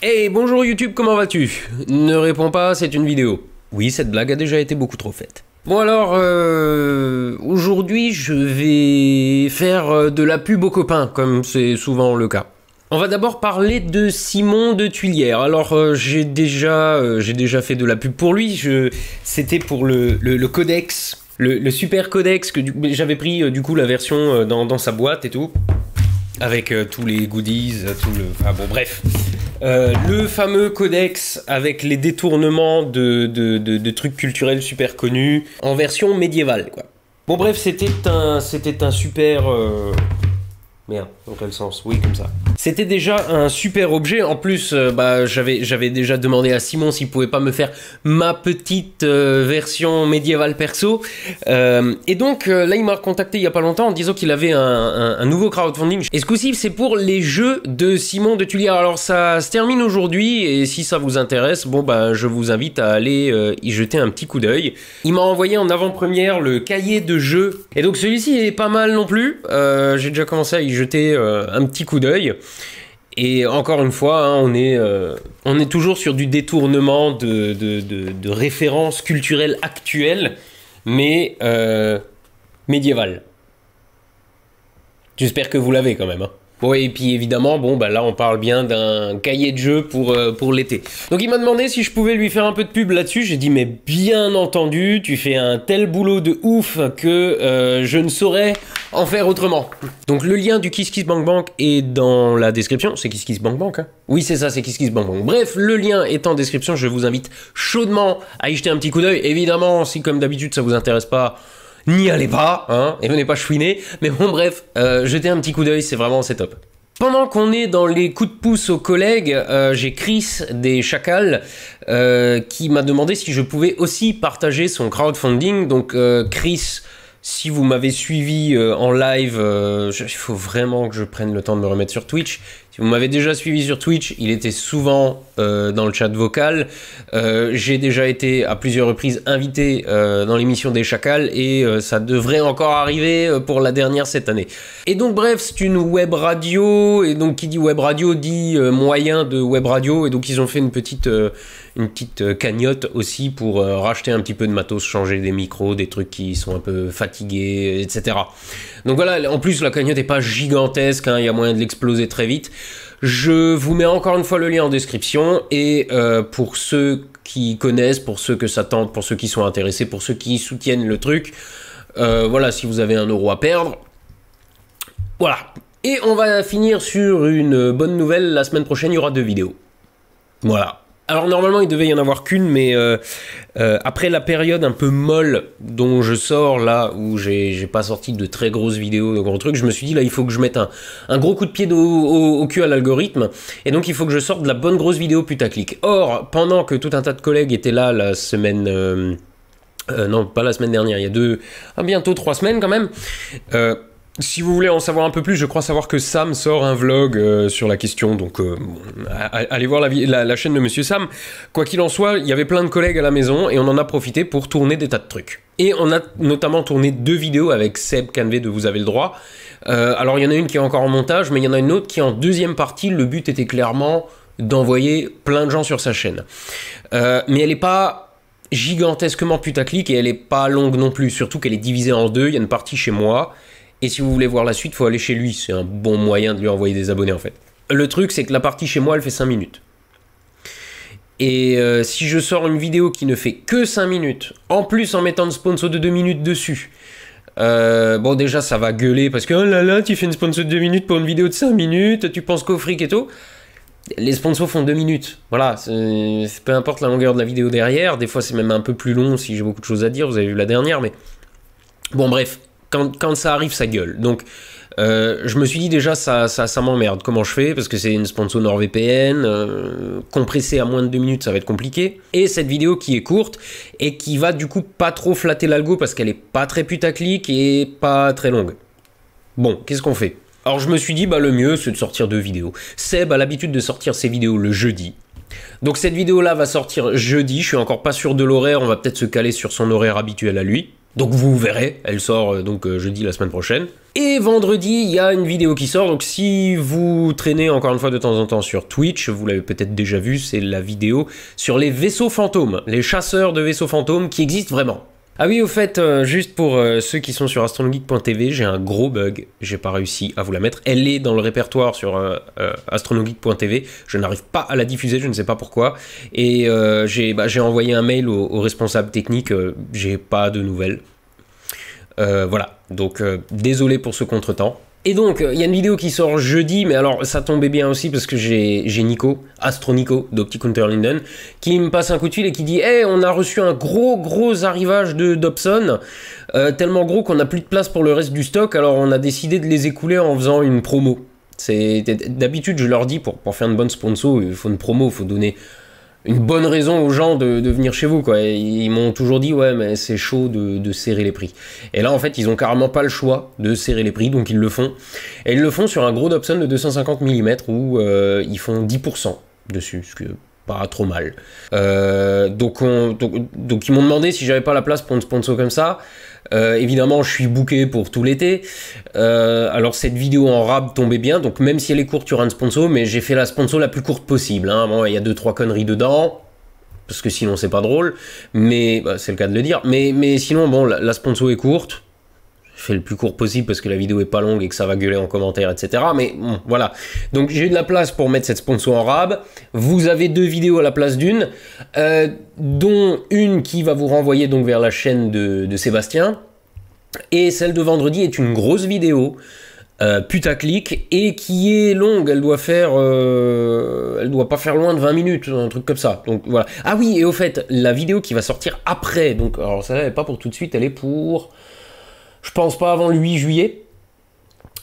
Hey, bonjour YouTube, comment vas-tu Ne réponds pas, c'est une vidéo. Oui, cette blague a déjà été beaucoup trop faite. Bon alors, euh, aujourd'hui je vais faire euh, de la pub aux copains, comme c'est souvent le cas. On va d'abord parler de Simon de Tuilière. Alors euh, j'ai déjà, déjà fait de la pub pour lui, c'était pour le, codex, le, super codex que j'avais pris du coup la version dans, sa boîte et tout, avec tous les goodies, tout le... Enfin bon bref. Euh, le fameux codex avec les détournements de, trucs culturels super connus en version médiévale, quoi. Bon, bref, c'était un, c'était un super. Euh, merde, dans quel sens Oui, comme ça. C'était déjà un super objet. En plus, euh, bah, j'avais, j'avais déjà demandé à Simon s'il pouvait pas me faire ma petite euh, version médiévale perso. Euh, et donc, là, il m'a contacté il y a pas longtemps en disant qu'il avait un, nouveau crowdfunding. Et ce coup-ci, c'est pour les jeux de Simon de Tulière. Alors, ça se termine aujourd'hui. Et si ça vous intéresse, bon, bah, je vous invite à aller y jeter un petit coup d'œil. Il m'a envoyé en avant-première le cahier de jeux. Et donc, celui-ci, est pas mal non plus. J'ai déjà commencé à y jeter un petit coup d'œil. Et encore une fois, hein, on, est, euh, on est toujours sur du détournement de, références culturelles actuelles, mais euh, médiévales. J'espère que vous l'avez quand même. Hein. Ouais et puis évidemment, bon, bah là, on parle bien d'un cahier de jeu pour, euh, pour l'été. Donc, il m'a demandé si je pouvais lui faire un peu de pub là-dessus. J'ai dit, mais bien entendu, tu fais un tel boulot de ouf que euh, je ne saurais en faire autrement. Donc, le lien du Kiss Kiss Bank Bank est dans la description. C'est Kiss Kiss Bank hein. Oui, c'est ça, c'est Kiss Bank Bref, le lien est en description. Je vous invite chaudement à y jeter un petit coup d'œil. Évidemment, si comme d'habitude, ça vous intéresse pas, n'y allez pas, hein, et venez pas chouiner. Mais bon, bref, euh, jetez un petit coup d'œil, c'est vraiment, c'est top. Pendant qu'on est dans les coups de pouce aux collègues, euh, j'ai Chris des Chacals euh, qui m'a demandé si je pouvais aussi partager son crowdfunding. Donc Chris, si vous m'avez suivi en live, il faut vraiment que je prenne le temps de me remettre sur Twitch vous m'avez déjà suivi sur Twitch, il était souvent euh, dans le chat vocal. Euh, j'ai déjà été à plusieurs reprises invité euh, dans l'émission des Chacals et ça devrait encore arriver pour la dernière cette année. Et donc bref, c'est une web radio et donc qui dit web radio dit moyen de web radio et donc ils ont fait une petite une petite cagnotte aussi pour racheter un petit peu de matos, changer des micros, des trucs qui sont un peu fatigués, etc. Donc voilà, en plus la cagnotte n'est pas gigantesque, hein, il y a moyen de l'exploser très vite. Je vous mets encore une fois le lien en description et euh, pour ceux qui connaissent, pour ceux que ça tente, pour ceux qui sont intéressés, pour ceux qui soutiennent le truc, euh, voilà, si vous avez un euro à perdre, voilà. Et on va finir sur une bonne nouvelle, la semaine prochaine il y aura deux vidéos. Voilà. Alors normalement il devait y en avoir qu'une, mais euh, euh, après la période un peu molle dont je sors là, où j'ai pas sorti de très grosses vidéos, de gros trucs, je me suis dit là il faut que je mette un, gros coup de pied au, cul à l'algorithme, et donc il faut que je sorte de la bonne grosse vidéo putaclic. Or, pendant que tout un tas de collègues étaient là la semaine... Euh, non, pas la semaine dernière, il y a deux, ah, bientôt trois semaines quand même si vous voulez en savoir un peu plus, je crois savoir que Sam sort un vlog euh, sur la question, donc euh, allez voir la, chaîne de Monsieur Sam. Quoi qu'il en soit, il y avait plein de collègues à la maison et on en a profité pour tourner des tas de trucs. Et on a notamment tourné deux vidéos avec Seb Canvé de Vous avez le droit. Euh, alors il y en a une qui est encore en montage, mais il y en a une autre qui est en deuxième partie. Le but était clairement d'envoyer plein de gens sur sa chaîne. mais elle n'est pas gigantesquement putaclic et elle n'est pas longue non plus, surtout qu'elle est divisée en deux. Il y a une partie chez moi et si vous voulez voir la suite, faut aller chez lui. C'est un bon moyen de lui envoyer des abonnés en fait. Le truc, c'est que la partie chez moi, elle fait 5 minutes. Et euh, si je sors une vidéo qui ne fait que 5 minutes, en plus en mettant de sponsor de 2 minutes dessus, euh, bon déjà ça va gueuler parce que oh là là, tu fais une sponsor de 2 minutes pour une vidéo de 5 minutes, tu penses qu'au fric et tout. Les sponsors font 2 minutes. Voilà, peu importe la longueur de la vidéo derrière, des fois c'est même un peu plus long si j'ai beaucoup de choses à dire, vous avez vu la dernière, mais bon bref quand, ça arrive, ça gueule. Donc, euh, je me suis dit déjà, ça, ça, m'emmerde. Comment je fais Parce que c'est une sponsor NordVPN. Euh, à moins de 2 minutes, ça va être compliqué. Et cette vidéo qui est courte et qui va du coup pas trop flatter l'algo parce qu'elle est pas très putaclic et pas très longue. Bon, qu'est-ce qu'on fait Alors, je me suis dit, bah, le mieux, c'est de sortir deux vidéos. Seb a l'habitude de sortir ses vidéos le jeudi. Donc, cette vidéo-là va sortir jeudi. Je suis encore pas sûr de l'horaire. On va peut-être se caler sur son horaire habituel à lui. Donc vous verrez, elle sort euh, donc euh, jeudi la semaine prochaine. Et vendredi, il y a une vidéo qui sort, donc si vous traînez encore une fois de temps en temps sur Twitch, vous l'avez peut-être déjà vu, c'est la vidéo sur les vaisseaux fantômes, les chasseurs de vaisseaux fantômes qui existent vraiment. Ah oui, au fait, euh, juste pour euh, ceux qui sont sur astronogeek.tv, j'ai un gros bug. J'ai pas réussi à vous la mettre. Elle est dans le répertoire sur euh, euh Je n'arrive pas à la diffuser, je ne sais pas pourquoi. Et bah, j'ai envoyé un mail au, responsables responsable technique. j'ai pas de nouvelles. voilà. Donc désolé pour ce contretemps. Et donc, euh, il y a une vidéo qui sort jeudi, mais alors ça tombait bien aussi parce que j'ai Nico, Astronico d'Optic Counter Linden, qui me passe un coup de fil et qui dit Eh, on a reçu un gros gros arrivage de Dobson, euh, tellement gros qu'on n'a plus de place pour le reste du stock, alors on a décidé de les écouler en faisant une promo. D'habitude, je leur dis pour, pour faire une bonne sponsor, il faut une promo, il faut donner une bonne raison aux gens de, venir chez vous. Quoi. ils m'ont toujours dit, ouais, mais c'est chaud de, serrer les prix. Et là, en fait, ils ont carrément pas le choix de serrer les prix, donc ils le font. Et ils le font sur un gros Dobson de 250 mm où euh, ils font 10% dessus, ce que pas trop mal. Euh, donc, donc, ils m'ont demandé si j'avais pas la place pour une sponsor comme ça. Euh, évidemment, je suis booké pour tout l'été. Euh, alors cette vidéo en rab tombait bien, donc même si elle est courte, il y un sponsor, mais j'ai fait la sponsor la plus courte possible. Hein. Bon, il y a deux trois conneries dedans, parce que sinon c'est pas drôle, mais bah, c'est le cas de le dire. Mais, mais sinon, bon, la, la sponsor est courte, je fais le plus court possible parce que la vidéo est pas longue et que ça va gueuler en commentaire, etc. Mais voilà. Donc j'ai eu de la place pour mettre cette sponsor en rab. Vous avez deux vidéos à la place d'une, euh, dont une qui va vous renvoyer donc vers la chaîne de, Sébastien. Et celle de vendredi est une grosse vidéo. Euh, putaclic et qui est longue, elle doit faire, euh, elle doit pas faire loin de 20 minutes, un truc comme ça. Donc voilà. Ah oui, et au fait, la vidéo qui va sortir après, donc alors ça n'est pas pour tout de suite, elle est pour je pense pas avant le 8 juillet.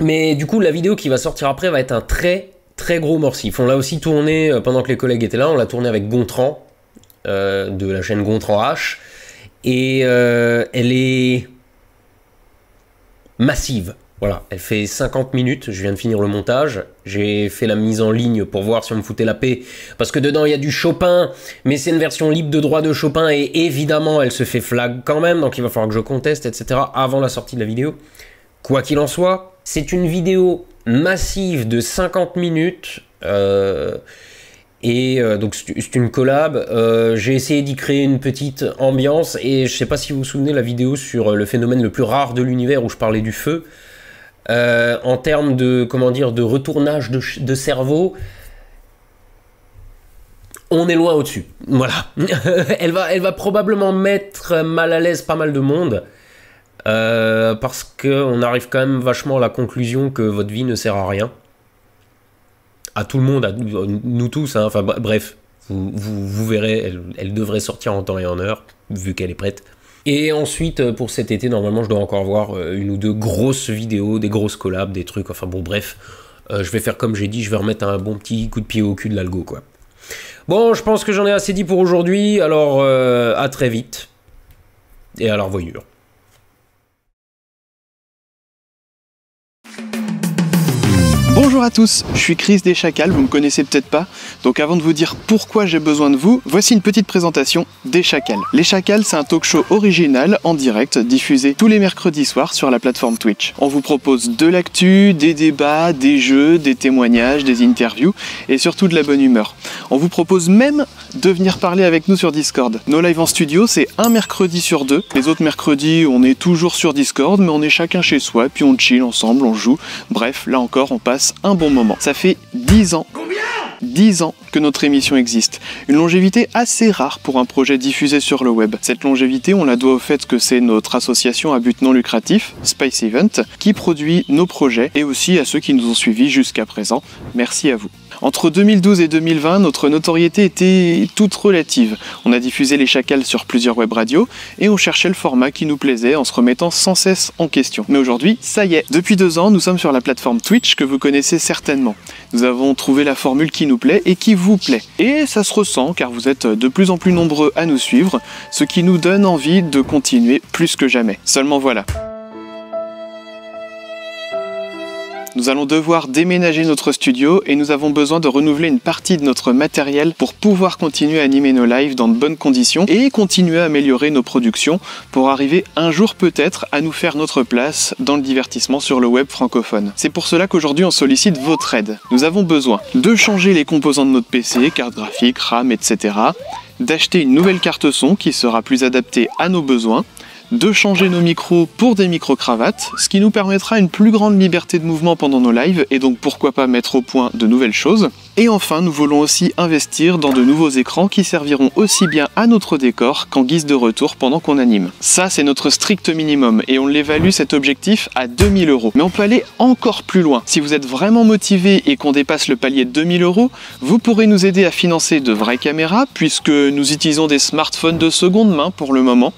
Mais du coup, la vidéo qui va sortir après va être un très très gros morsif. On l'a aussi tourné euh, pendant que les collègues étaient là. On l'a tourné avec Gontran euh, de la chaîne Gontran H. Et euh, elle est massive. Voilà, elle fait 50 minutes, je viens de finir le montage, j'ai fait la mise en ligne pour voir si on me foutait la paix, parce que dedans il y a du Chopin, mais c'est une version libre de droit de Chopin, et évidemment elle se fait flag quand même, donc il va falloir que je conteste, etc., avant la sortie de la vidéo. Quoi qu'il en soit, c'est une vidéo massive de 50 minutes, euh, et euh, donc c'est une collab. Euh, j'ai essayé d'y créer une petite ambiance, et je sais pas si vous vous souvenez la vidéo sur le phénomène le plus rare de l'univers où je parlais du feu. Euh, en termes de comment dire de retournage de, cerveau, on est loin au-dessus. Voilà. elle, va, elle va probablement mettre mal à l'aise pas mal de monde. Euh, parce qu'on arrive quand même vachement à la conclusion que votre vie ne sert à rien. À tout le monde, à nous tous, hein. enfin bref, vous, verrez, elle devrait sortir en temps et en heure, vu qu'elle est prête. Et ensuite, euh, pour cet été, normalement, je dois encore voir euh, une ou deux grosses vidéos, des grosses collabs, des trucs, enfin bon, bref. Euh, je vais faire comme j'ai dit, je vais remettre un bon petit coup de pied au cul de l'algo, quoi. Bon, je pense que j'en ai assez dit pour aujourd'hui, alors à très vite. Et à la revoyure. à tous, je suis Chris des Chacals, vous me connaissez peut-être pas, donc avant de vous dire pourquoi j'ai besoin de vous, voici une petite présentation des Chacals. Les Chacals, c'est un talk show original en direct diffusé tous les mercredis soirs sur la plateforme Twitch. On vous propose de l'actu, des débats, des jeux, des témoignages, des interviews et surtout de la bonne humeur. On vous propose même de venir parler avec nous sur Discord. Nos lives en studio, c'est un mercredi sur deux. Les autres mercredis, on est toujours sur Discord, mais on est chacun chez soi, puis on chill ensemble, on joue. Bref, là encore, on passe un bon moment. Ça fait 10 ans. ans que notre émission existe. Une longévité assez rare pour un projet diffusé sur le web. Cette longévité, on la doit au fait que c'est notre association à but non lucratif, Space Event, qui produit nos projets et aussi à ceux qui nous ont suivis jusqu'à présent. Merci à vous. Entre 2012 et 2020, notre notoriété était toute relative. On a diffusé les chacals sur plusieurs web radios et on cherchait le format qui nous plaisait en se remettant sans cesse en question. Mais aujourd'hui, ça y est. Depuis deux ans, nous sommes sur la plateforme Twitch que vous connaissez certainement. Nous avons trouvé la formule qui nous plaît et qui vous plaît. Et ça se ressent car vous êtes de plus en plus nombreux à nous suivre, ce qui nous donne envie de continuer plus que jamais. Seulement voilà. Nous allons devoir déménager notre studio et nous avons besoin de renouveler une partie de notre matériel pour pouvoir continuer à animer nos lives dans de bonnes conditions et continuer à améliorer nos productions pour arriver un jour peut-être à nous faire notre place dans le divertissement sur le web francophone. C'est pour cela qu'aujourd'hui on sollicite votre aide. Nous avons besoin de changer les composants de notre PC, carte graphique, RAM, etc. D'acheter une nouvelle carte son qui sera plus adaptée à nos besoins de changer nos micros pour des micro-cravates, ce qui nous permettra une plus grande liberté de mouvement pendant nos lives et donc pourquoi pas mettre au point de nouvelles choses. Et enfin, nous voulons aussi investir dans de nouveaux écrans qui serviront aussi bien à notre décor qu'en guise de retour pendant qu'on anime. Ça, c'est notre strict minimum et on l'évalue cet objectif à 2000 euros. Mais on peut aller encore plus loin. Si vous êtes vraiment motivé et qu'on dépasse le palier de 2000 euros, vous pourrez nous aider à financer de vraies caméras puisque nous utilisons des smartphones de seconde main pour le moment,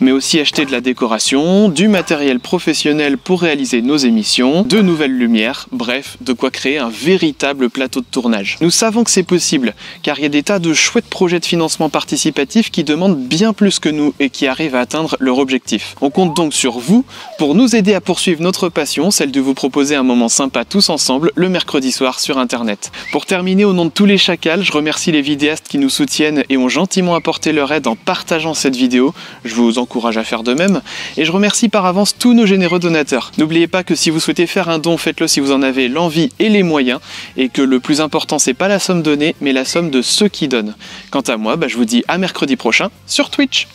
mais aussi acheter de la décoration, du matériel professionnel pour réaliser nos émissions, de nouvelles lumières, bref, de quoi créer un véritable plateau de tournage nous savons que c'est possible, car il y a des tas de chouettes projets de financement participatif qui demandent bien plus que nous et qui arrivent à atteindre leur objectif. On compte donc sur vous pour nous aider à poursuivre notre passion, celle de vous proposer un moment sympa tous ensemble le mercredi soir sur Internet. Pour terminer, au nom de tous les chacals, je remercie les vidéastes qui nous soutiennent et ont gentiment apporté leur aide en partageant cette vidéo. Je vous encourage à faire de même. Et je remercie par avance tous nos généreux donateurs. N'oubliez pas que si vous souhaitez faire un don, faites-le si vous en avez l'envie et les moyens, et que le plus important c'est pas la somme donnée, mais la somme de ceux qui donnent. Quant à moi, bah, je vous dis à mercredi prochain sur Twitch.